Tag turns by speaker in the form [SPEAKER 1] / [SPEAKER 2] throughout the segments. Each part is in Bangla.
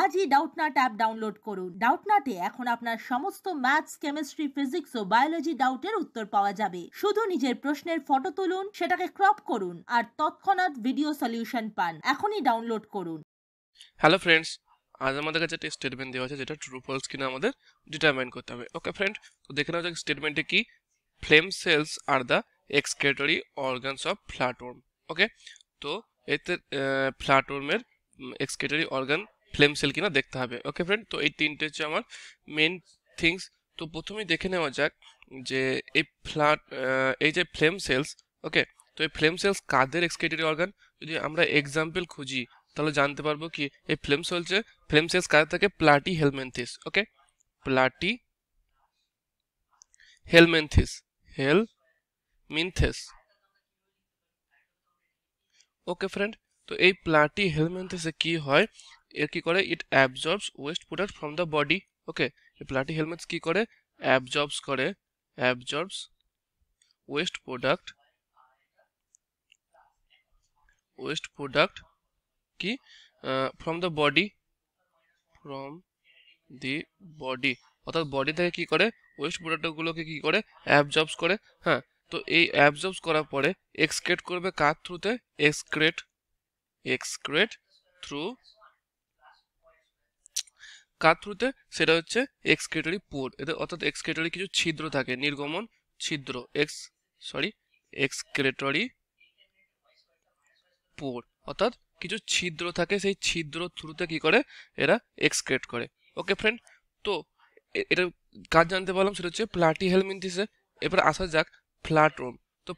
[SPEAKER 1] আজই ডাউটনাট অ্যাপ ডাউনলোড করুন ডাউটনাটে এখন আপনার সমস্ত ম্যাথস কেমিস্ট্রি ফিজিক্স ও বায়োলজি ডাউটের উত্তর পাওয়া যাবে শুধু নিজের প্রশ্নের ফটো তুলুন সেটাকে ক্রপ করুন আর তৎক্ষণাৎ ভিডিও সলিউশন পান এখনই ডাউনলোড করুন
[SPEAKER 2] হ্যালো ফ্রেন্ডস আজ আমাদের কাছে একটা স্টেটমেন্ট দেওয়া আছে যেটা ট্রু ফলস কিনা আমাদের ডিটারমাইন করতে হবে ওকে ফ্রেন্ড তো দেখে নেওয়া যাক স্টেটমেন্টে কি flame cells are the excretory organs of flatworm okay তো এতে ফ্ল্যাটওয়ার্মের এক্সক্রেটরি অর্গান ফ্লেম সেল কিনা দেখতে হবে ওকে ফ্রেন্ড তো এই তিনটে হচ্ছে আমার মেন থিংস তো প্রথমেই দেখে নেওয়া যাক যে এই ফ্লাট এই যে ফ্লেম সেলস ওকে তো এই ফ্লেম সেলস কাদের এক্সকেটরি অর্গান যদি আমরা এক্সাম্পল খুঁজি তাহলে জানতে পারবো কি এই ফ্লেম সেলসে ফ্লেম সেলস কাদের থাকে platyhelminthes okay platyhelminthes helminthes okay friend তো এই প্লাটি হেলমেন্থেসে কি হয় এর কি করে it absorbs waste product from the body okay platyhelminthes কি করে অ্যাবজর্বস করে absorbs waste product waste product কি from the body from the body অর্থাৎ বডি থেকে কি করে ওয়েস্ট প্রোডাক্টগুলোকে কি করে অ্যাবজর্বস করে হ্যাঁ তো এই অ্যাবজর্বস করার পরে এক্সক্রেট করবে কার থ্রুতে এক্সক্রেট এক্সক্রেট থ্রু কার থ্রুতে সেটা হচ্ছে এক্সক্রেটারি পোর এদের অর্থাৎ এক্সক্রেটারি কিছু ছিদ্র থাকে নির্গমন ছিদ্র এক্স সরি এক্সক্রেটরি পোর অর্থাৎ কিছু ছিদ্র থাকে সেই ছিদ্র থ্রুতে কি করে এরা এক্সক্রেট করে ওকে ফ্রেন্ড তো এটা কাজ জানতে পারলাম সেটা হচ্ছে প্লাটি হেলমিনথিসে এবার আসা যাক ফ্ল্যাট্রোম তো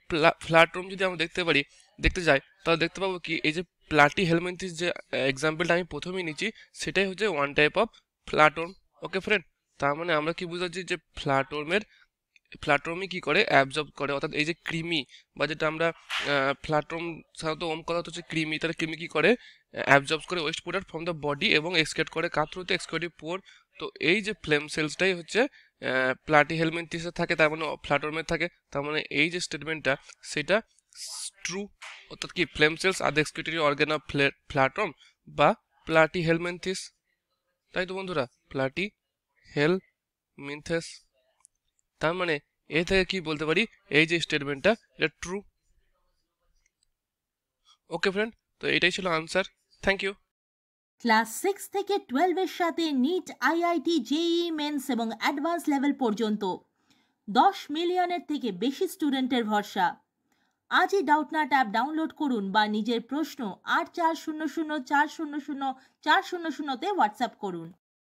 [SPEAKER 2] রোম যদি আমরা দেখতে পারি দেখতে যাই তাহলে দেখতে পাবো কি এই যে প্লাটি হেলমেন্থিস যে এক্সাম্পলটা আমি প্রথমেই নিচ্ছি সেটাই হচ্ছে one type of platform okay friend তার মানে আমরা কি বুঝাচ্ছি যে প্ল্যাটর্মের প্ল্যাটর্মই কি করে অ্যাবজর্ব করে অর্থাৎ এই যে ক্রিমি বা যেটা আমরা প্ল্যাটর্ম সাধারণত ওম কথা হচ্ছে ক্রিমি তাহলে ক্রিমি কি করে অ্যাবজর্ব করে waste product from the body এবং এক্সক্রেট করে কার থ্রুতে এক্সক্রেটিভ পোর তো এই যে ফ্লেম সেলসটাই হচ্ছে প্লাটি হেলমেন্টিসে থাকে তার মানে প্ল্যাটর্মে থাকে তার মানে এই যে স্টেটমেন্টটা সেটা ট্রু অর্থাৎ কি flame cells are the excretory organ of platform বা প্লাটি হেলমেন্থিস তাই তো বন্ধুরা প্লাটি হেল মিনথেস তার মানে এ থেকে কি বলতে পারি এই যে স্টেটমেন্টটা এটা ট্রু ওকে ফ্রেন্ড তো এটাই ছিল answer thank you
[SPEAKER 1] class six থেকে টুয়েলভের সাথে নিট আইআইটি জেই মেন্স এবং অ্যাডভান্স লেভেল পর্যন্ত দশ মিলিয়নের থেকে বেশি স্টুডেন্টের ভরসা আজই ডাউটনাট অ্যাপ ডাউনলোড করুন বা নিজের প্রশ্ন আট চার শূন্য শূন্য চার শূন্য শূন্য চার শূন্য শূন্যতে হোয়াটসঅ্যাপ করুন